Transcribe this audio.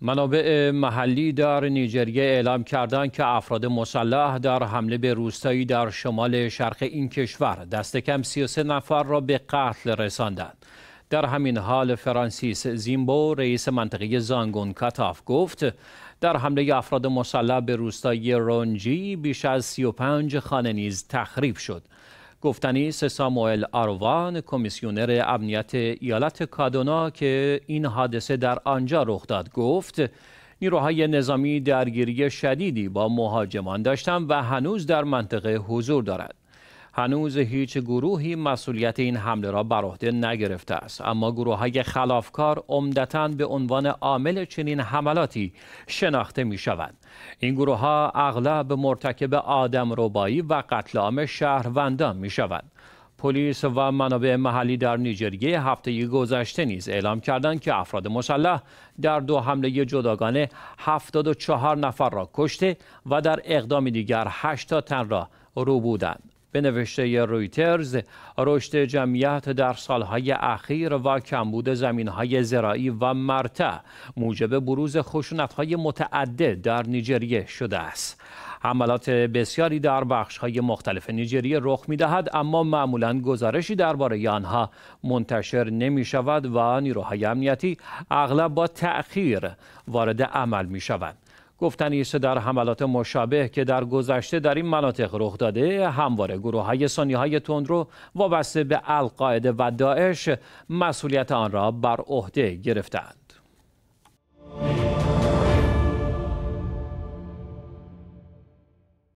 منابع محلی در نیجریه اعلام کردند که افراد مسلح در حمله به روستایی در شمال شرق این کشور دست کم 33 نفر را به قتل رساندند. در همین حال فرانسیس زیمبو رئیس منطقه زانگون کاتاف گفت در حمله افراد مسلح به روستایی رونجی بیش از 35 خانه نیز تخریب شد. گفتنی ساموئل آروان کمیسیونر امنیت ایالت کادونا که این حادثه در آنجا رخ داد گفت نیروهای نظامی درگیری شدیدی با مهاجمان داشتند و هنوز در منطقه حضور دارد هنوز هیچ گروهی مسئولیت این حمله را بر عهده نگرفته است اما گروه های خلافکار عمدتا به عنوان عامل چنین حملاتی شناخته می شوند این گروه اغلب مرتکب آدم ربایی و قتل عام شهروندان می شوند پلیس و منابع محلی در نیجریه هفته گذشته نیز اعلام کردند که افراد مسلح در دو حمله جداگانه 74 نفر را کشته و در اقدام دیگر 8 تن را رو به نوشته رویترز رشد جمعیت در سالهای اخیر و کمبود زمینهای زراعی و مرتع موجب بروز خشونتهای متعدد در نیجریه شده است حملات بسیاری در بخشهای مختلف نیجریه رخ می اما معمولا گزارشی درباره آنها منتشر نمی شود و نیروهای امنیتی اغلب با تأخیر وارد عمل می گفتن ایسه در حملات مشابه که در گذشته در این مناطق رخ داده همواره گروه های سنی های تندرو وابسته به القاعده و داعش مسئولیت آن را بر عهده گرفتند